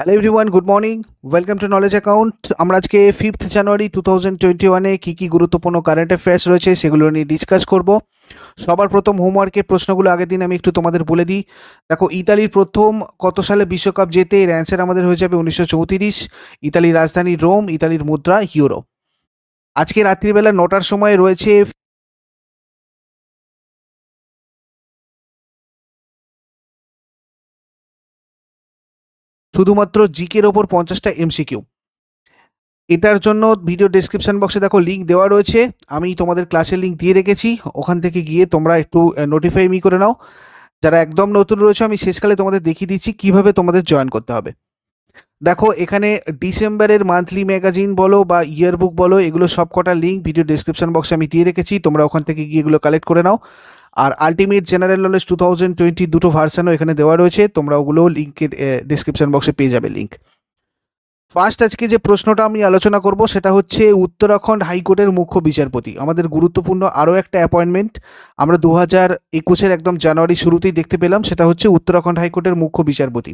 hello everyone good morning welcome to knowledge account আমরা আজকে fifth January two thousand twenty ওয়ানে কী কী গুরুত্বপূর্ণ কারেন্ট অ্যাফেয়ার্স রয়েছে সেগুলো নিয়ে ডিসকাস করব সবার প্রথম হোমওয়ার্কের প্রশ্নগুলো আগের দিন আমি একটু তোমাদের বলে দিই দেখো ইতালির প্রথম কত সালে বিশ্বকাপ জেতে এর অ্যান্সার আমাদের হয়ে যাবে উনিশশো চৌত্রিশ ইতালির রাজধানী রোম ইতালির মুদ্রা ইউরো আজকে রাত্রিবেলা নটার সময় রয়েছে শুধুমাত্র জিকের ওপর পঞ্চাশটা এমসিকিউ এটার জন্য ভিডিও ডিসক্রিপশান বক্সে দেখো লিঙ্ক দেওয়া রয়েছে আমি তোমাদের ক্লাসের লিঙ্ক দিয়ে রেখেছি ওখান থেকে গিয়ে তোমরা একটু নোটিফাই মি করে নাও যারা একদম নতুন রয়েছে আমি শেষকালে তোমাদের দেখিয়ে দিচ্ছি কিভাবে তোমাদের জয়েন করতে হবে দেখো এখানে ডিসেম্বরের মান্থলি ম্যাগাজিন বলো বা ইয়ারবুক বলো এগুলো সব কটা লিঙ্ক ভিডিও ডিসক্রিপশান বক্সে আমি দিয়ে রেখেছি তোমরা ওখান থেকে গিয়ে এগুলো কালেক্ট করে নাও আর ultimate general knowledge two thousand twenty দুটো ভার্সানও এখানে দেওয়া রয়েছে তোমরা ওগুলোও লিঙ্কে ডিসক্রিপশান বক্সে পেয়ে যাবে লিঙ্ক ফার্স্ট আজকে যে প্রশ্নটা আমি আলোচনা করব সেটা হচ্ছে উত্তরাখণ্ড হাইকোর্টের মুখ্য বিচারপতি আমাদের গুরুত্বপূর্ণ আরও একটা অ্যাপয়েন্টমেন্ট আমরা দু হাজার একুশের একদম জানুয়ারি শুরুতেই দেখতে পেলাম সেটা হচ্ছে উত্তরাখণ্ড হাইকোর্টের মুখ্য বিচারপতি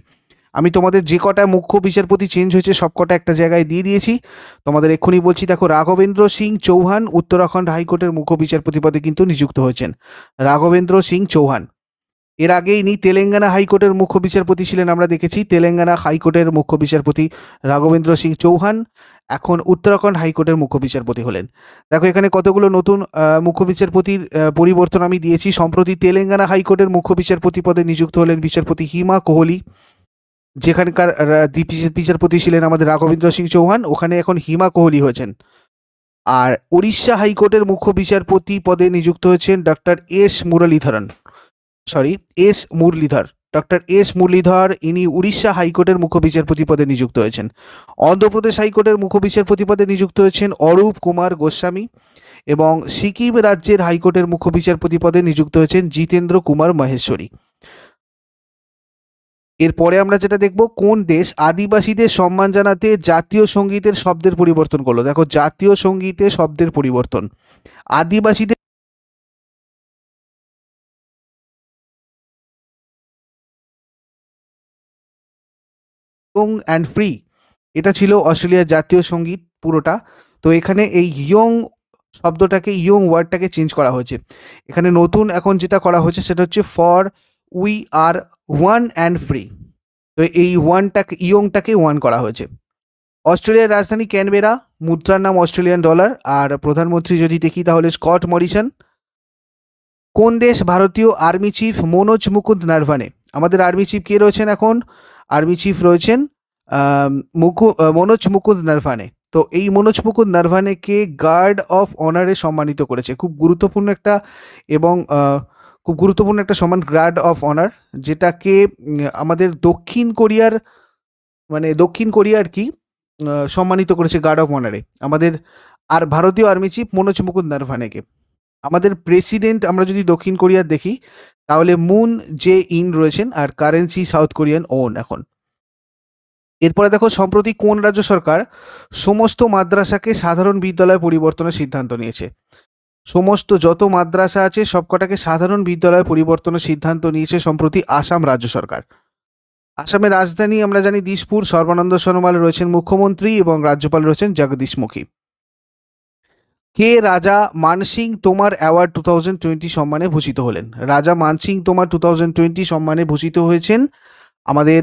আমি তোমাদের যে কটা মুখ্য বিচারপতি চেঞ্জ হয়েছে সব কটা একটা জায়গায় দিয়ে দিয়েছি তোমাদের এক্ষুনি বলছি দেখো রাঘবেন্দ্র সিং চৌহান উত্তরাখণ্ড হাইকোর্টের মুখ্য বিচারপতি পদে কিন্তু নিযুক্ত হয়েছেন রাঘবেন্দ্র সিং চৌহান এর আগে ইনি তেলেঙ্গানা হাইকোর্টের মুখ্য বিচারপতি ছিলেন আমরা দেখেছি তেলেঙ্গানা হাইকোর্টের মুখ্য বিচারপতি রাঘবেন্দ্র সিং চৌহান এখন উত্তরাখণ্ড হাইকোর্টের মুখ্য বিচারপতি হলেন দেখো এখানে কতগুলো নতুন মুখ্য বিচারপতির পরিবর্তন আমি দিয়েছি সম্প্রতি তেলেঙ্গানা হাইকোর্টের মুখ্য বিচারপতি পদে নিযুক্ত হলেন বিচারপতি হিমা কোহলি যেখানকার বিচারপতি ছিলেন আমাদের রাঘবেন্দ্র সিং চৌহান ওখানে এখন হিমা কোহলি হয়েছেন আর উড়িষ্যা হাইকোর্টের মুখ্য বিচারপতি পদে নিযুক্ত হয়েছেন doctor S Muralidharan sorry S Muralidhar doctor S Muralidhar ইনি উড়িষ্যা হাইকোর্টের মুখ্য বিচারপতি পদে নিযুক্ত হয়েছেন অন্ধ্রপ্রদেশ হাইকোর্টের মুখ্য বিচারপতি পদে নিযুক্ত হয়েছেন অরূপ কুমার গোস্বামী এবং সিকিম রাজ্যের হাইকোর্টের মুখ্য বিচারপতি পদে নিযুক্ত হয়েছেন জিতেন্দ্র কুমার মহেশ্বরী এরপরে আমরা যেটা দেখব কোন দেশ আদিবাসীদের সম্মান জানাতে জাতীয় সঙ্গীতের শব্দের পরিবর্তন করলো দেখো জাতীয় সঙ্গীতে শব্দের পরিবর্তন আদিবাসীদের ইয়ং অ্যান্ড ফ্রি এটা ছিল অস্ট্রেলিয়ার জাতীয় সঙ্গীত পুরোটা তো এখানে এই ইয়ং শব্দটাকে ইয়ং ওয়ার্ডটাকে চেঞ্জ করা হয়েছে এখানে নতুন এখন যেটা করা হয়েছে সেটা হচ্ছে for we are one and free তো এই ওয়ানটাকে ইয়ংটাকে ওয়ান করা হয়েছে অস্ট্রেলিয়ার রাজধানী ক্যানবেরা মুদ্রার নাম অস্ট্রেলিয়ান ডলার আর প্রধানমন্ত্রী যদি দেখি তাহলে স্কট মরিসন কোন দেশ ভারতীয় আর্মি চিফ মনোজ মুকুন্দ নারভানে আমাদের আর্মি চিফ কে রয়েছেন এখন আর্মি চিফ রয়েছেন মুকু মনোজ মুকুন্দ নারভানে তো এই মনোজ মুকুন্দ নারভানেকে গার্ড অফ অনারে সম্মানিত করেছে খুব গুরুত্বপূর্ণ একটা এবং খুব গুরুত্বপূর্ণ একটা সম্মান গ্রাড অফ অনার যেটাকে আমাদের দক্ষিণ কোরিয়ার মানে দক্ষিণ কোরিয়ার কি সম্মানিত করেছে গার্ড অফ অনারে আমাদের আর ভারতীয় আর্মি চিফ মনোজ মুকুন্দ নারভানেকে আমাদের প্রেসিডেন্ট আমরা যদি দক্ষিণ কোরিয়ার দেখি তাহলে মুন জে ইন রয়েছেন আর কারেন্সি সাউথ কোরিয়ান ওন এখন এরপরে দেখো সম্প্রতি কোন রাজ্য সরকার সমস্ত মাদ্রাসাকে সাধারণ বিদ্যালয়ে পরিবর্তনের সিদ্ধান্ত নিয়েছে সমস্ত যত মাদ্রাসা আছে সবকটাকে সাধারণ বিদ্যালয়ে পরিবর্তনের সিদ্ধান্ত নিয়েছে সম্প্রতি আসাম রাজ্য সরকার আসামের রাজধানী আমরা জানি দিশপুর সর্বানন্দ সোনোয়াল রয়েছেন মুখ্যমন্ত্রী এবং রাজ্যপাল রয়েছেন জগদীশ মুখী কে রাজা মানসিং তোমার অ্যাওয়ার্ড টু থাউজেন্ড টোয়েন্টি সম্মানে ভূষিত হলেন রাজা মানসিং তোমার টু থাউজেন্ড টোয়েন্টি সম্মানে ভূষিত হয়েছেন আমাদের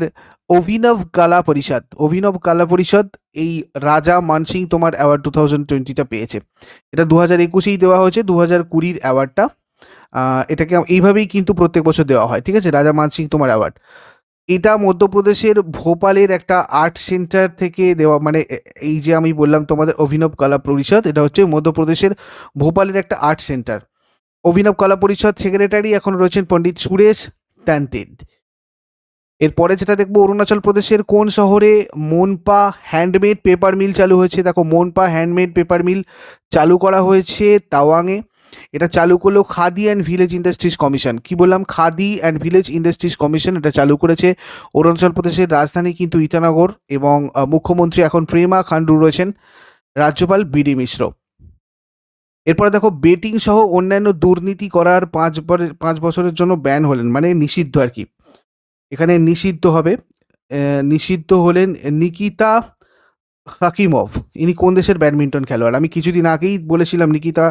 অভিনব কালা পরিষদ অভিনব কালা পরিষদ এই রাজা মানসিং তোমার অ্যাওয়ার্ড টু থাউজেন্ড টোয়েন্টিটা পেয়েছে এটা দু হাজার একুশেই দেওয়া হয়েছে দু হাজার কুড়ির অ্যাওয়ার্ডটা এটাকে এইভাবেই কিন্তু প্রত্যেক বছর দেওয়া হয় ঠিক আছে রাজা মানসিং তোমার অ্যাওয়ার্ড এটা মধ্যপ্রদেশের ভোপালের একটা আর্ট সেন্টার থেকে দেওয়া মানে এই যে আমি বললাম তোমাদের অভিনব কলা পরিষদ এটা হচ্ছে মধ্যপ্রদেশের ভোপালের একটা আর্ট সেন্টার অভিনব কলা পরিষদ সেক্রেটারি এখন রয়েছেন পণ্ডিত সুরেশ ট্যান্টেড এরপরে যেটা দেখবো অরুণাচল প্রদেশের কোন শহরে মনপা হ্যান্ডমেড পেপার মিল চালু হয়েছে দেখো মনপা হ্যান্ডমেড পেপার মিল চালু করা হয়েছে তাওয়াংয়ে এটা চালু করলো Khadi and village industries commission কি বললাম Khadi and village industries commission এটা চালু করেছে অরুণাচল প্রদেশের রাজধানী কিন্তু ইটানগর এবং মুখ্যমন্ত্রী এখন প্রেমা খান্ডু রয়েছেন রাজ্যপাল বিডি মিশ্র এরপরে দেখো বেটিং সহ অন্যান্য দুর্নীতি করার পাঁচ পাঁচ বছরের জন্য ব্যান হলেন মানে নিষিদ্ধ আর কি এখানে নিষিদ্ধ হবে নিষিদ্ধ হলেন নিকিতা হাকিমভ ইনি কোন দেশের ব্যাডমিন্টন খেলোয়াড় আমি কিছুদিন আগেই বলেছিলাম নিকিতা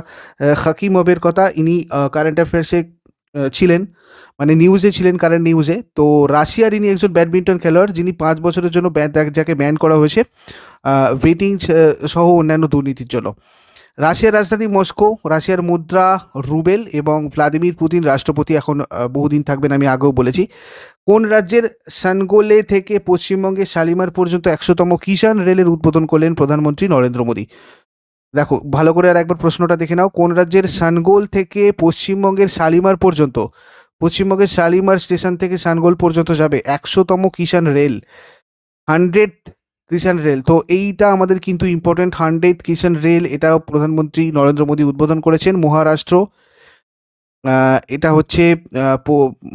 হাকিমভের কথা ইনি কারেন্ট অ্যাফেয়ার্সে ছিলেন মানে নিউজে ছিলেন কারেন্ট নিউজে তো রাশিয়ার ইনি একজন ব্যাডমিন্টন খেলোয়াড় যিনি পাঁচ বছরের জন্য যাকে ব্যান করা হয়েছে ওয়েটিং সহ অন্যান্য দুর্নীতির জন্য রাশিয়ার রাজধানী মস্কো রাশিয়ার মুদ্রা রুবেল এবং ভ্লাদিমির পুতিন রাষ্ট্রপতি এখন বহুদিন থাকবেন আমি আগেও বলেছি কোন রাজ্যের সানগোলে থেকে পশ্চিমবঙ্গে শালিমার পর্যন্ত একশোতম কিষাণ রেলের উদ্বোধন করলেন প্রধানমন্ত্রী নরেন্দ্র মোদী দেখো ভালো করে আর একবার প্রশ্নটা দেখে নাও কোন রাজ্যের সানগোল থেকে পশ্চিমবঙ্গের শালিমার পর্যন্ত পশ্চিমবঙ্গের শালিমার স্টেশন থেকে সানগোল পর্যন্ত যাবে একশোতম Kisan rail hundred Kisan rail তো এইটা আমাদের কিন্তু ইম্পর্টেন্ট হান্ড্রেড কিষাণ রেল এটা প্রধানমন্ত্রী নরেন্দ্র মোদী উদ্বোধন করেছেন মহারাষ্ট্র এটা হচ্ছে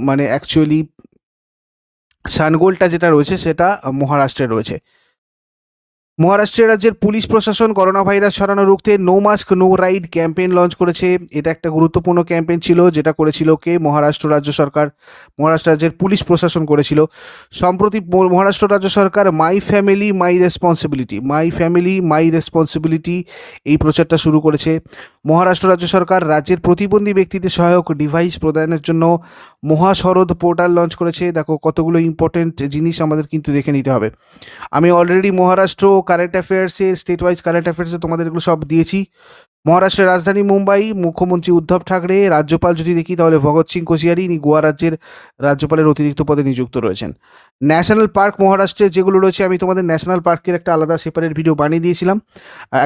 মানে অ্যাকচুয়ালি সানগোলটা যেটা রয়েছে সেটা মহারাষ্ট্রে রয়েছে মহারাষ্ট্র রাজ্যের পুলিশ প্রশাসন করোনা ভাইরাস ছড়ানো রুখতে no mask no ride campaign launch করেছে এটা একটা গুরুত্বপূর্ণ ক্যাম্পেইন ছিল যেটা করেছিল কে মহারাষ্ট্র রাজ্য সরকার মহারাষ্ট্র রাজ্যের পুলিশ প্রশাসন করেছিল সম্প্রতি মহারাষ্ট্র রাজ্য সরকার my family my responsibility my family my responsibility এই প্রচারটা শুরু করেছে মহারাষ্ট্র রাজ্য সরকার রাজ্যের প্রতিবন্ধী ব্যক্তিদের সহায়ক ডিভাইস প্রদানের জন্য মহাশরদ পোর্টাল লঞ্চ করেছে দেখো কতগুলো ইম্পর্টেন্ট জিনিস আমাদের কিন্তু দেখে নিতে হবে আমি অলরেডি মহারাষ্ট্র কারেন্ট অ্যাফেয়ার্সে স্টেট ওয়াইজ কারেন্ট অ্যাফেয়ার্সে তোমাদের এগুলো সব দিয়েছি মহারাষ্ট্রের রাজধানী মুম্বাই মুখ্যমন্ত্রী উদ্ধব ঠাকরে রাজ্যপাল যদি দেখি তাহলে ভগৎ সিং কোশিয়ারি ইনি গোয়া রাজ্যের রাজ্যপালের অতিরিক্ত পদে নিযুক্ত রয়েছেন ন্যাশনাল পার্ক মহারাষ্ট্রে যেগুলো রয়েছে আমি তোমাদের ন্যাশনাল পার্কের একটা আলাদা সেপারেট ভিডিও বানিয়ে দিয়েছিলাম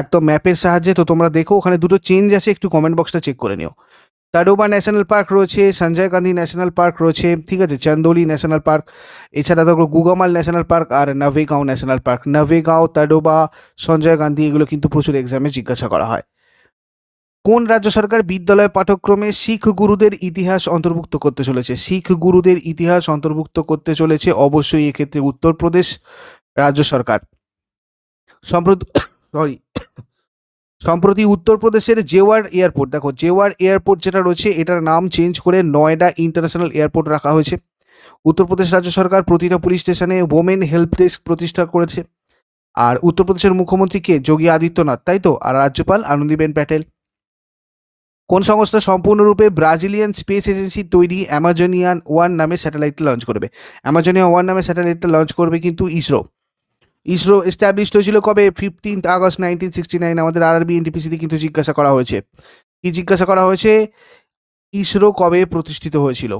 একদম ম্যাপের সাহায্যে তো তোমরা দেখো ওখানে দুটো চেঞ্জ আছে একটু কমেন্ট বক্সটা চেক করে নিও তাডোবা ন্যাশনাল পার্ক রয়েছে সঞ্জয় গান্ধী ন্যাশনাল পার্ক রয়েছে ঠিক আছে চন্দোলি ন্যাশনাল পার্ক এছাড়া দেখো গুগামাল ন্যাশনাল পার্ক আর নভেগাঁও ন্যাশনাল পার্ক নভেগাঁও তাডোবা সঞ্জয় গান্ধী এগুলো কিন্তু প্রচুর এক্সামে জিজ্ঞাসা করা হয় কোন রাজ্য সরকার বিদ্যালয় পাঠ্যক্রমে শিখ গুরুদের ইতিহাস অন্তর্ভুক্ত করতে চলেছে শিখ গুরুদের ইতিহাস অন্তর্ভুক্ত করতে চলেছে অবশ্যই এক্ষেত্রে উত্তরপ্রদেশ রাজ্য সরকার সম্প্রতি সরি সম্প্রতি উত্তরপ্রদেশের জেওয়ার এয়ারপোর্ট দেখো জেওয়ার এয়ারপোর্ট যেটা রয়েছে এটার নাম চেঞ্জ করে নয়ডা ইন্টারন্যাশনাল এয়ারপোর্ট রাখা হয়েছে উত্তরপ্রদেশ রাজ্য সরকার প্রতিটা পুলিশ স্টেশনে ওমেন হেল্প ডেস্ক প্রতিষ্ঠা করেছে আর উত্তরপ্রদেশের মুখ্যমন্ত্রী কে যোগী আদিত্যনাথ তাই তো আর রাজ্যপাল আনন্দীবেন প্যাটেল কোন সংস্থা সম্পূর্ণরূপে ব্রাজিলিয়ান স্পেস এজেন্সি তৈরি অ্যামাজনিয়ান ওয়ান নামে স্যাটেলাইটটা লঞ্চ করবে অ্যামাজনিয়া ওয়ান নামে স্যাটেলাইটটা লঞ্চ করবে কিন্তু ইসরো ইসরো এস্টাবলিশড হয়েছিল কবে fifteenth August nineteen sixty nine আমাদের আর আরবি এনটিপিসিতে কিন্তু জিজ্ঞাসা করা হয়েছে কি জিজ্ঞাসা করা হয়েছে ইসরো কবে প্রতিষ্ঠিত হয়েছিল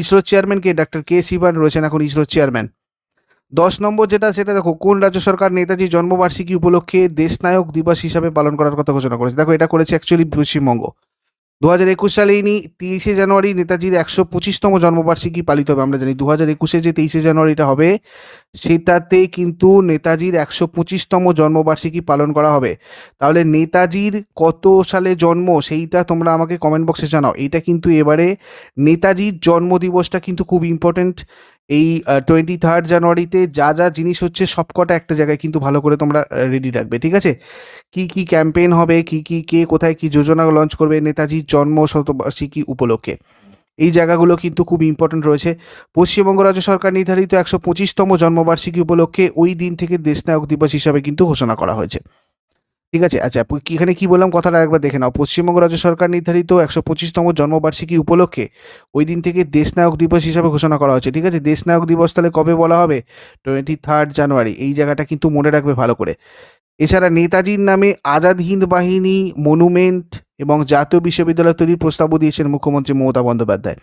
ইসরোর চেয়ারম্যানকে ডাক্তার কে শিবান রয়েছেন এখন ইসরোর চেয়ারম্যান দশ নম্বর যেটা সেটা দেখো কোন রাজ্য সরকার নেতাজি জন্মবার্ষিকী উপলক্ষে দেশনায়ক দিবস হিসাবে পালন করার কথা ঘোষণা করেছে দেখো এটা করেছে অ্যাকচুয়ালি পশ্চিমবঙ্গ দু হাজার একুশ সালে ইনি তেইশে জানুয়ারি নেতাজির একশো পঁচিশতম জন্মবার্ষিকী পালিত হবে আমরা জানি দু হাজার একুশে যে তেইশে জানুয়ারিটা হবে সেটাতে কিন্তু নেতাজির একশো পঁচিশতম জন্মবার্ষিকী পালন করা হবে তাহলে নেতাজির কত সালে জন্ম সেইটা তোমরা আমাকে কমেন্ট বক্সে জানাও এইটা কিন্তু এবারে নেতাজির জন্মদিবসটা কিন্তু খুব ইম্পর্টেন্ট এই টোয়েন্টি থার্ড জানুয়ারিতে যা যা জিনিস হচ্ছে সবকটা একটা জায়গায় কিন্তু ভালো করে তোমরা রেডি রাখবে ঠিক আছে কি কি ক্যাম্পেইন হবে কি কি কে কোথায় কি যোজনা লঞ্চ করবে নেতাজির জন্ম শতবার্ষিকী উপলক্ষে এই জায়গাগুলো কিন্তু খুব ইম্পর্টেন্ট রয়েছে পশ্চিমবঙ্গ রাজ্য সরকার নির্ধারিত একশো পঁচিশতম জন্মবার্ষিকী উপলক্ষে ওই দিন থেকে দেশনায়ক দিবস হিসাবে কিন্তু ঘোষণা করা হয়েছে ঠিক আছে আচ্ছা এখানে কি বললাম কথাটা একবার দেখে নাও পশ্চিমবঙ্গ রাজ্য সরকার নির্ধারিত একশো পঁচিশতম জন্মবার্ষিকী উপলক্ষে ওই দিন থেকে দেশনায়ক দিবস হিসাবে ঘোষণা করা হয়েছে ঠিক আছে দেশনায়ক দিবস তাহলে কবে বলা হবে টোয়েন্টি থার্ড জানুয়ারি এই জায়গাটা কিন্তু মনে রাখবে ভালো করে এছাড়া নেতাজির নামে আজাদ হিন্দ বাহিনী মনুমেন্ট এবং জাতীয় বিশ্ববিদ্যালয় তৈরির প্রস্তাবও দিয়েছেন মুখ্যমন্ত্রী মমতা বন্দ্যোপাধ্যায়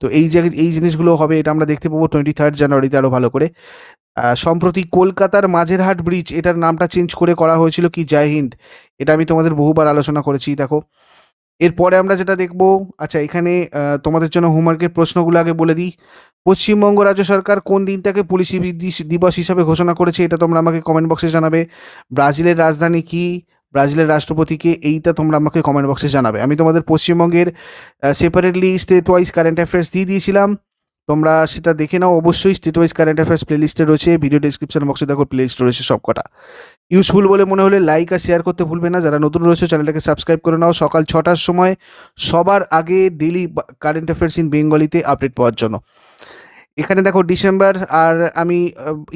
তো এই জায়গায় এই জিনিসগুলো হবে এটা আমরা দেখতে পাবো টোয়েন্টি থার্ড জানুয়ারিতে আরও ভালো করে সম্প্রতি কলকাতার মাঝেরহাট ব্রিজ এটার নামটা চেঞ্জ করে করা হয়েছিল কি জয় হিন্দ এটা আমি তোমাদের বহুবার আলোচনা করেছি দেখো এরপরে আমরা যেটা দেখব আচ্ছা এখানে তোমাদের জন্য হোমওয়ার্কের প্রশ্নগুলো আগে বলে দিই পশ্চিমবঙ্গ রাজ্য সরকার কোন দিনটাকে পুলিশ দিবস হিসাবে ঘোষণা করেছে এটা তোমরা আমাকে কমেন্ট বক্সে জানাবে ব্রাজিলের রাজধানী কি ব্রাজিলের রাষ্ট্রপতিকে এইটা তোমরা আমাকে কমেন্ট বক্সে জানাবে আমি তোমাদের পশ্চিমবঙ্গের separately state wise current affairs দিয়ে দিয়েছিলাম তোমরা সেটা দেখে নাও অবশ্যই স্টেট ওয়াইজ কারেন্ট অ্যাফেয়ার্স প্লেলিস্টে রয়েছে ভিডিও ডিসক্রিপশন বক্সে দেখো প্লেলিস্ট রয়েছে সব কটা ইউজফুল বলে মনে হলে লাইক আর শেয়ার করতে ভুলবে না যারা নতুন রয়েছে চ্যানেলটাকে সাবস্ক্রাইব করে নাও সকাল ছটার সময় সবার আগে ডেলি কারেন্ট অ্যাফেয়ার্স ইন বেঙ্গলিতে আপডেট পাওয়ার জন্য এখানে দেখো ডিসেম্বর আর আমি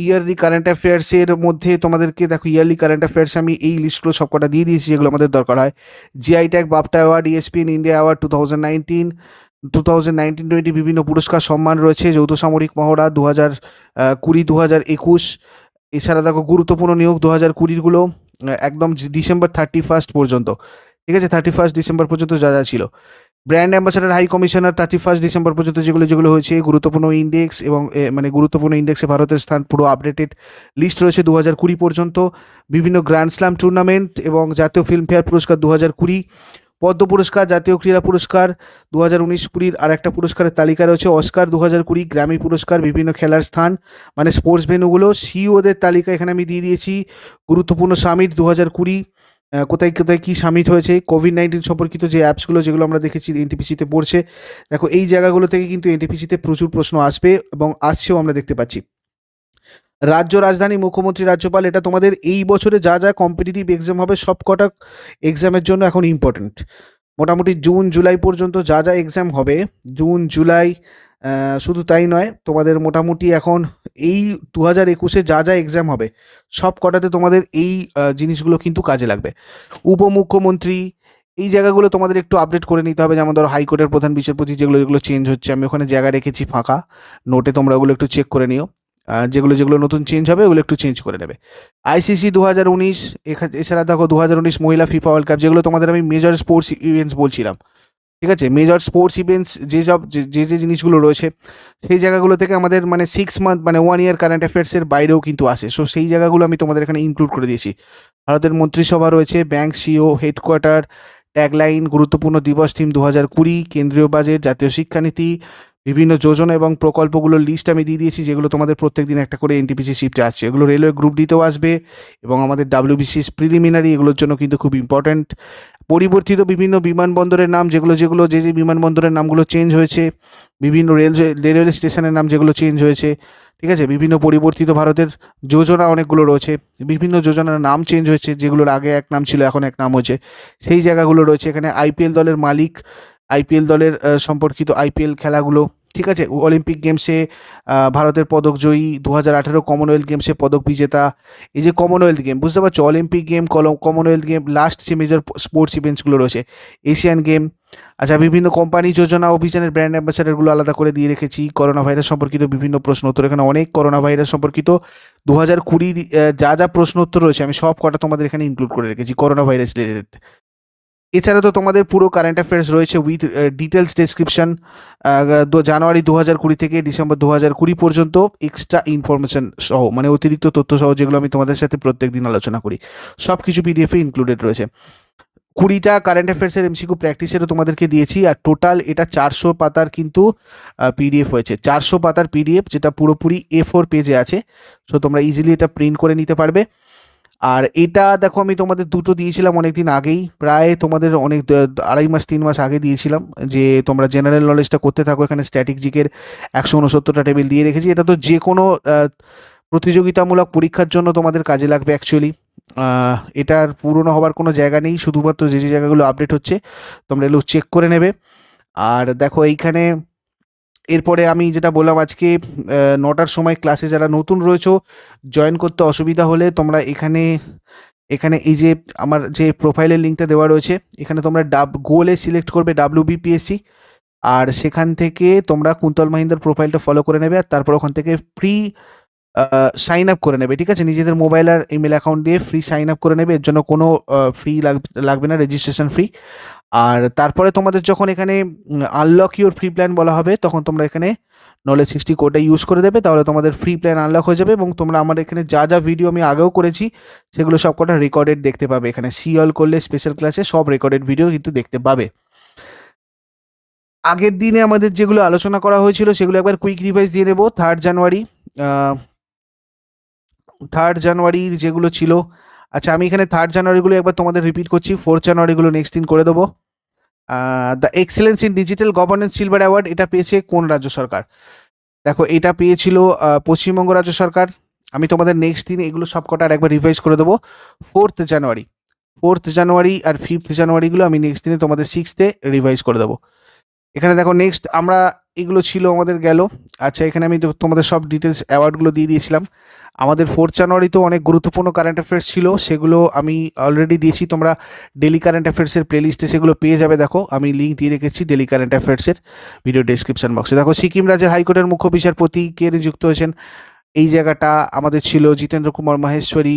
ইয়ারলি কারেন্ট অ্যাফেয়ার্সের মধ্যে তোমাদেরকে দেখো ইয়ারলি কারেন্ট অ্যাফেয়ার্স আমি এই লিস্টগুলো সবকটা দিয়ে দিয়েছি যেগুলো আমাদের দরকার হয় জিআই ট্যাক বাপটা award ESPN India award two thousand nineteen two thousand nineteen twenty বিভিন্ন পুরস্কার সম্মান রয়েছে যৌথ সামরিক মহড়া দু হাজার কুড়ি দু হাজার একুশ এছাড়া দেখো গুরুত্বপূর্ণ নিয়োগ দু হাজার কুড়িরগুলো একদম ডিসেম্বর থার্টি ফার্স্ট পর্যন্ত ঠিক আছে থার্টি ফার্স্ট ডিসেম্বর পর্যন্ত যা যা ছিল brand ambassador high commissioner thirty first December পর্যন্ত যেগুলো যেগুলো হয়েছে গুরুত্বপূর্ণ ইন্ডেক্স এবং মানে গুরুত্বপূর্ণ ইন্ডেক্সে ভারতের স্থান পুরো আপডেটেড লিস্ট রয়েছে দু হাজার কুড়ি পর্যন্ত বিভিন্ন গ্র্যান্ড স্ল্যাম টুর্নামেন্ট এবং জাতীয় ফিল্মফেয়ার পুরস্কার দু হাজার কুড়ি পদ্ম পুরস্কার জাতীয় ক্রীড়া পুরস্কার দু হাজার উনিশ কুড়ির আর একটা পুরস্কারের তালিকা রয়েছে অস্কার দু হাজার কুড়ি গ্রামী পুরস্কার বিভিন্ন খেলার স্থান মানে স্পোর্টস ভেনুগুলো সিওদের তালিকা এখানে আমি দিয়ে দিয়েছি গুরুত্বপূর্ণ সামিট দু হাজার কুড়ি কোথায় কোথায় কী সামিট হয়েছে কোভিড নাইন্টিন সম্পর্কিত যে অ্যাপসগুলো যেগুলো আমরা দেখেছি এনটিপিসিতে পড়ছে দেখো এই জায়গাগুলো থেকে কিন্তু এনটিপিসিতে প্রচুর প্রশ্ন আসবে এবং আসছেও আমরা দেখতে পাচ্ছি রাজ্য রাজধানী মুখ্যমন্ত্রী রাজ্যপাল এটা তোমাদের এই বছরে যা যা কম্পিটিটিভ এক্সাম হবে সব কটা এক্সামের জন্য এখন ইম্পর্টেন্ট মোটামুটি জুন জুলাই পর্যন্ত যা যা এক্সাম হবে জুন জুলাই শুধু তাই নয় তোমাদের মোটামুটি এখন এই দু হাজার একুশে যা যা এক্সাম হবে সব কটাতে তোমাদের এই জিনিসগুলো কিন্তু কাজে লাগবে উপমুখ্যমন্ত্রী এই জায়গাগুলো তোমাদের একটু আপডেট করে নিতে হবে যেমন ধরো হাইকোর্টের প্রধান বিচারপতি যেগুলো যেগুলো চেঞ্জ হচ্ছে আমি ওখানে জায়গা রেখেছি ফাঁকা নোটে তোমরা ওগুলো একটু চেক করে নিও যেগুলো যেগুলো নতুন চেঞ্জ হবে ওগুলো একটু চেঞ্জ করে নেবে আইসিসি দু হাজার উনিশ এছাড়া দেখো দু হাজার উনিশ মহিলা ফিফা ওয়ার্ল্ড কাপ যেগুলো তোমাদের আমি মেজর স্পোর্টস ইভেন্টস বলছিলাম ঠিক আছে মেজর স্পোর্টস ইভেন্টস যেসব যে যে জিনিসগুলো রয়েছে সেই জায়গাগুলো থেকে আমাদের মানে সিক্স মান্থ মানে ওয়ান ইয়ার কারেন্ট অ্যাফেয়ার্সের বাইরেও কিন্তু আসে সো সেই জায়গাগুলো আমি তোমাদের এখানে ইনক্লুড করে দিয়েছি ভারতের মন্ত্রিসভা রয়েছে ব্যাংক সিও হেডকোয়ার্টার ট্যাগলাইন গুরুত্বপূর্ণ দিবস থিম দু হাজার কুড়ি কেন্দ্রীয় বাজেট জাতীয় শিক্ষানীতি বিভিন্ন যোজনা এবং প্রকল্পগুলোর লিস্ট আমি দিয়ে দিয়েছি যেগুলো তোমাদের প্রত্যেক দিন একটা করে এনটিপিসি শিফটে আসছে এগুলো রেলওয়ে গ্রুপ ডিতেও আসবে এবং আমাদের ডাব্লিউবিসিস প্রিলিমিনারি এগুলোর জন্য কিন্তু খুব ইম্পর্ট্যান্ট পরিবর্তিত বিভিন্ন বিমানবন্দরের নাম যেগুলো যেগুলো যে যে বিমানবন্দরের নামগুলো চেঞ্জ হয়েছে বিভিন্ন রেলওয়ে রেলওয়ে স্টেশনের নাম যেগুলো চেঞ্জ হয়েছে ঠিক আছে বিভিন্ন পরিবর্তিত ভারতের যোজনা অনেকগুলো রয়েছে বিভিন্ন যোজনার নাম চেঞ্জ হয়েছে যেগুলোর আগে এক নাম ছিল এখন এক নাম হয়েছে সেই জায়গাগুলো রয়েছে এখানে আইপিএল দলের মালিক আইপিএল দলের সম্পর্কিত আইপিএল খেলাগুলো ঠিক আছে অলিম্পিক গেমসে ভারতের পদক জয়ী দু হাজার আঠেরো কমনওয়েলথ গেমসে পদক বিজেতা এই যে কমনওয়েলথ গেম বুঝতে পারছো Olympic game Commonwealth game last যে মেজর স্পোর্টস ইভেন্টসগুলো রয়েছে এশিয়ান গেম আচ্ছা বিভিন্ন কোম্পানি যোজনা অভিযানের ব্র্যান্ড অ্যাম্বাসাডারগুলো আলাদা করে দিয়ে রেখেছি করোনা ভাইরাস সম্পর্কিত বিভিন্ন প্রশ্ন উত্তর এখানে অনেক করোনা ভাইরাস সম্পর্কিত দু হাজার কুড়ির যা যা প্রশ্ন উত্তর রয়েছে আমি সব কটা তোমাদের এখানে ইনক্লুড করে রেখেছি করোনা ভাইরাস রিলেটেড এছাড়া তো তোমাদের পুরো কারেন্ট অ্যাফেয়ার্স রয়েছে উইথ ডিটেলস ডেসক্রিপশন জানুয়ারি দু হাজার কুড়ি থেকে ডিসেম্বর দু হাজার কুড়ি পর্যন্ত এক্সট্রা ইনফরমেশন সহ মানে অতিরিক্ত তথ্য সহ যেগুলো আমি তোমাদের সাথে প্রত্যেক দিন আলোচনা করি সব কিছু পিডিএফে ইনক্লুডেড রয়েছে কুড়িটা কারেন্ট অ্যাফেয়ার্সের এমসিকিউ প্র্যাকটিসেরও তোমাদেরকে দিয়েছি আর টোটাল এটা চারশো পাতার কিন্তু পিডিএফ uh, হয়েছে চারশো পাতার পিডিএফ যেটা পুরোপুরি এ ফোর পেজে আছে সো তোমরা ইজিলি এটা প্রিন্ট করে নিতে পারবে আর এটা দেখো আমি তোমাদের দুটো দিয়েছিলাম অনেক দিন আগেই প্রায় তোমাদের অনেক আড়াই মাস তিন মাস আগে দিয়েছিলাম যে তোমরা জেনারেল নলেজটা করতে থাকো এখানে স্ট্যাটিক জিকের একশো উনসত্তরটা টেবিল দিয়ে রেখেছি এটা তো যে কোনো প্রতিযোগিতামূলক পরীক্ষার জন্য তোমাদের কাজে লাগবে অ্যাকচুয়ালি এটার পুরনো হওয়ার কোনো জায়গা নেই শুধুমাত্র যে যে জায়গাগুলো আপডেট হচ্ছে তোমরা এগুলো চেক করে নেবে আর দেখো এইখানে এরপরে আমি যেটা বললাম আজকে নটার সময় ক্লাসে যারা নতুন রয়েছো জয়েন করতে অসুবিধা হলে তোমরা এখানে এখানে এই যে আমার যে প্রোফাইলের লিঙ্কটা দেওয়া রয়েছে এখানে তোমরা ডাব গোলে সিলেক্ট করবে ডাব্লিউ বিপিএসসি আর সেখান থেকে তোমরা কুন্তল মাহিন্দার প্রোফাইলটা ফলো করে নেবে আর তারপর ওখান থেকে ফ্রি সাইন আপ করে নেবে ঠিক আছে নিজেদের মোবাইল আর ইমেল অ্যাকাউন্ট দিয়ে ফ্রি সাইন আপ করে নেবে এর জন্য কোনো ফ্রি লাগবে না রেজিস্ট্রেশন ফ্রি আর তারপরে তোমাদের যখন এখানে আনলক ইউর ফ্রি প্ল্যান বলা হবে তখন তোমরা এখানে নলেজ সিক্সটি কোডটা ইউজ করে দেবে তাহলে তোমাদের ফ্রি প্ল্যান আনলক হয়ে যাবে এবং তোমরা আমার এখানে যা যা ভিডিও আমি আগেও করেছি সেগুলো সব কটা রেকর্ডেড দেখতে পাবে এখানে অল করলে স্পেশাল ক্লাসে সব রেকর্ডেড ভিডিও কিন্তু দেখতে পাবে আগের দিনে আমাদের যেগুলো আলোচনা করা হয়েছিল সেগুলো একবার কুইক রিভাইজ দিয়ে নেব থার্ড জানুয়ারি থার্ড জানুয়ারির যেগুলো ছিল আচ্ছা আমি এখানে থার্ড জানুয়ারিগুলো একবার তোমাদের রিপিট করছি ফোর্থ জানুয়ারিগুলো নেক্সট দিন করে দেবো the excellence in digital governance silver award এটা পেয়েছে কোন রাজ্য সরকার দেখো এটা পেয়েছিল পশ্চিমবঙ্গ রাজ্য সরকার আমি তোমাদের নেক্সট দিন এগুলো সব আর একবার রিভাইজ করে দেবো ফোর্থ জানুয়ারি ফোর্থ জানুয়ারি আর ফিফথ জানুয়ারিগুলো আমি নেক্সট দিনে তোমাদের সিক্সথে রিভাইজ করে দেবো এখানে দেখো নেক্সট আমরা এগুলো ছিল আমাদের গেল আচ্ছা এখানে আমি তোমাদের সব ডিটেলস অ্যাওয়ার্ডগুলো দিয়ে দিয়েছিলাম আমাদের ফোর্থ জানুয়ারিতেও অনেক গুরুত্বপূর্ণ কারেন্ট অ্যাফেয়ার্স ছিল সেগুলো আমি অলরেডি দিয়েছি তোমরা ডেলি কারেন্ট অ্যাফেয়ার্সের প্লেলিস্টে সেগুলো পেয়ে যাবে দেখো আমি লিঙ্ক দিয়ে রেখেছি ডেলি কারেন্ট অ্যাফেয়ার্সের ভিডিও ডেসক্রিপশন বক্সে দেখো সিকিম রাজ্যের হাইকোর্টের মুখ্য কে নিযুক্ত হয়েছেন এই জায়গাটা আমাদের ছিল জিতেন্দ্র কুমার মাহেশ্বরী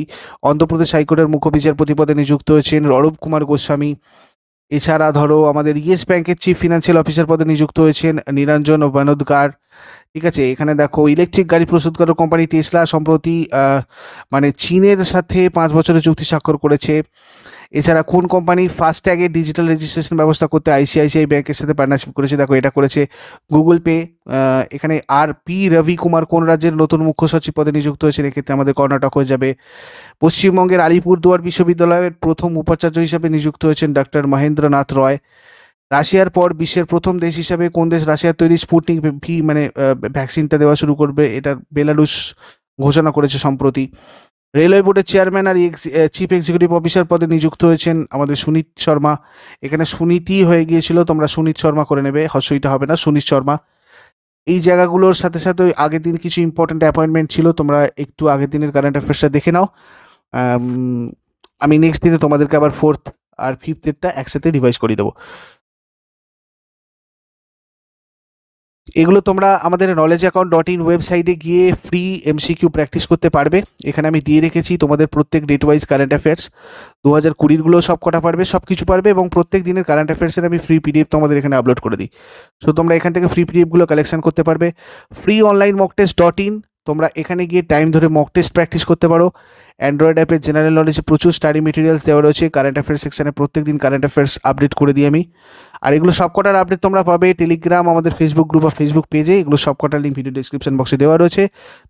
অন্ধ্রপ্রদেশ হাইকোর্টের মুখ্য বিচারপতি পদে নিযুক্ত হয়েছেন রড়ব কুমার গোস্বামী এছাড়া ধরো আমাদের ইয়েস ব্যাংকের চিফ ফিনান্সিয়াল অফিসার পদে নিযুক্ত হয়েছেন নিরঞ্জন বনোদকার ঠিক আছে এখানে দেখো ইলেকট্রিক গাড়ি প্রস্তুতকারক কোম্পানি টেসলা সম্প্রতি মানে চীনের সাথে পাঁচ বছরের চুক্তি স্বাক্ষর করেছে এছাড়া কোন কোম্পানি ফাস্ট্যাগে ডিজিটাল রেজিস্ট্রেশন ব্যবস্থা করতে আইসিআইসিআই ব্যাংকের সাথে পার্টনারশিপ করেছে দেখো এটা করেছে গুগল পে এখানে আর পি রবি কুমার কোন রাজ্যের নতুন মুখ্য সচিব পদে নিযুক্ত হয়েছেন এক্ষেত্রে আমাদের কর্ণাটক হয়ে যাবে পশ্চিমবঙ্গের আলিপুরদুয়ার বিশ্ববিদ্যালয়ের প্রথম উপাচার্য হিসাবে নিযুক্ত হয়েছেন ডক্টর মহেন্দ্রনাথ রয় রাশিয়ার পর বিশ্বের প্রথম দেশ হিসাবে কোন দেশ রাশিয়ার তৈরি স্পুটনিক ভি মানে ভ্যাকসিনটা দেওয়া শুরু করবে এটা বেলারুশ ঘোষণা করেছে সম্প্রতি রেলওয়ে বোর্ডের চেয়ারম্যান আর চিফ এক্সিকিউটিভ অফিসার পদে নিযুক্ত হয়েছেন আমাদের সুনীত শর্মা এখানে সুনীতি হয়ে গিয়েছিল তোমরা সুনীত শর্মা করে নেবে হসইটা হবে না সুনীত শর্মা এই জায়গাগুলোর সাথে সাথে ওই আগের দিন কিছু ইম্পর্টেন্ট অ্যাপয়েন্টমেন্ট ছিল তোমরা একটু আগের দিনের কারেন্ট অ্যাফেয়ার্সটা দেখে নাও আমি নেক্সট দিনে তোমাদেরকে আবার ফোর্থ আর ফিফথেরটা একসাথে রিভাইজ করে দেবো এগুলো তোমরা আমাদের নলেজ অ্যাকাউন্ট ডট ইন ওয়েবসাইটে গিয়ে ফ্রি এমসিকিউ প্র্যাকটিস করতে পারবে এখানে আমি দিয়ে রেখেছি তোমাদের প্রত্যেক ডেট ওয়াইজ কারেন্ট অ্যাফেয়ার্স দু হাজার কুড়িরগুলো সব কটা পারবে সব কিছু পারবে এবং প্রত্যেক দিনের কারেন্ট অ্যাফেয়ার্সের আমি ফ্রি পিডিএফ তোমাদের এখানে আপলোড করে দিই সো তোমরা এখান থেকে ফ্রি পিডিএফগুলো কালেকশন করতে পারবে free online mock test dot in তোমরা এখানে গিয়ে টাইম ধরে মক টেস্ট প্র্যাকটিস করতে পারো অ্যান্ড্রয়েড অ্যাপে জেনারেল নলেজে প্রচুর স্টাডি মেটেরিয়ালস দেওয়া রয়েছে কারেন্ট অ্যাফেয়ার্স সেকশানে প্রত্যেক দিন কারেন্ট অ্যাফেয়ার্স আপডেট করে দিই আমি আর এগুলো সবকটার আপডেট তোমরা পাবে টেলিগ্রাম আমাদের ফেসবুক গ্রুপ বা ফেসবুক পেজে এগুলো সবকটার লিঙ্ক ভিডিও ডিসক্রিপশন বক্সে দেওয়া রয়েছে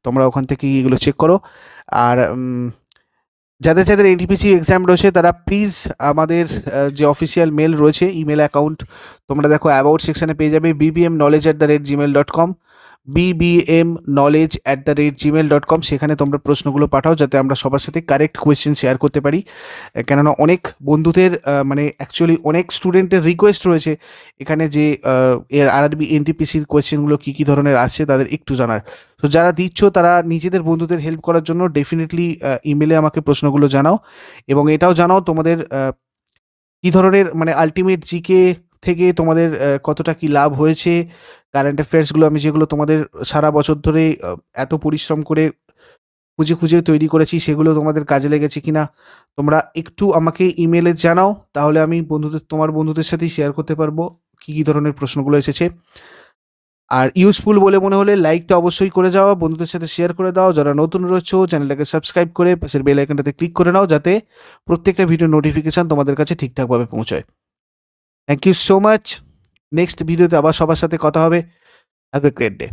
তোমরা ওখান থেকে এগুলো চেক করো আর যাদের যাদের এনটিপিসি এক্সাম রয়েছে তারা প্লিজ আমাদের যে অফিসিয়াল মেল রয়েছে ইমেল অ্যাকাউন্ট তোমরা দেখো অ্যাবাউট সেকশানে পেয়ে যাবে BBM knowledge at the rate Gmail dot com BBM knowledge at the rate Gmail dot com সেখানে তোমরা প্রশ্নগুলো পাঠাও যাতে আমরা সবার সাথে কারেক্ট কোয়েশ্চেন শেয়ার করতে পারি কেননা অনেক বন্ধুদের মানে অ্যাকচুয়ালি অনেক স্টুডেন্টের রিকোয়েস্ট রয়েছে এখানে যে এর আরআরবি এনটিপিসির কোয়েশ্চেনগুলো কী কী ধরনের আসছে তাদের একটু জানার তো যারা দিচ্ছ তারা নিজেদের বন্ধুদের হেল্প করার জন্য ডেফিনেটলি ইমেলে আমাকে প্রশ্নগুলো জানাও এবং এটাও জানাও তোমাদের কী ধরনের মানে আলটিমেট জিকে থেকে তোমাদের কতটা কি লাভ হয়েছে কারেন্ট অ্যাফেয়ার্সগুলো আমি যেগুলো তোমাদের সারা বছর ধরে এত পরিশ্রম করে খুঁজে খুঁজে তৈরি করেছি সেগুলো তোমাদের কাজে লেগেছে কিনা তোমরা একটু আমাকে ইমেলে জানাও তাহলে আমি বন্ধুদের তোমার বন্ধুদের সাথেই শেয়ার করতে পারবো কী কী ধরনের প্রশ্নগুলো এসেছে আর ইউজফুল বলে মনে হলে লাইকটা অবশ্যই করে যাও বন্ধুদের সাথে শেয়ার করে দাও যারা নতুন রয়েছে চ্যানেলটাকে সাবস্ক্রাইব করে পাশের বেল আইকনটাতে ক্লিক করে নাও যাতে প্রত্যেকটা ভিডিও নোটিফিকেশান তোমাদের কাছে ঠিকঠাকভাবে পৌঁছায় thank you so much next ভিডিওতে আবার সবার সাথে কথা হবে হ্যাভ এ গ্রেট ডে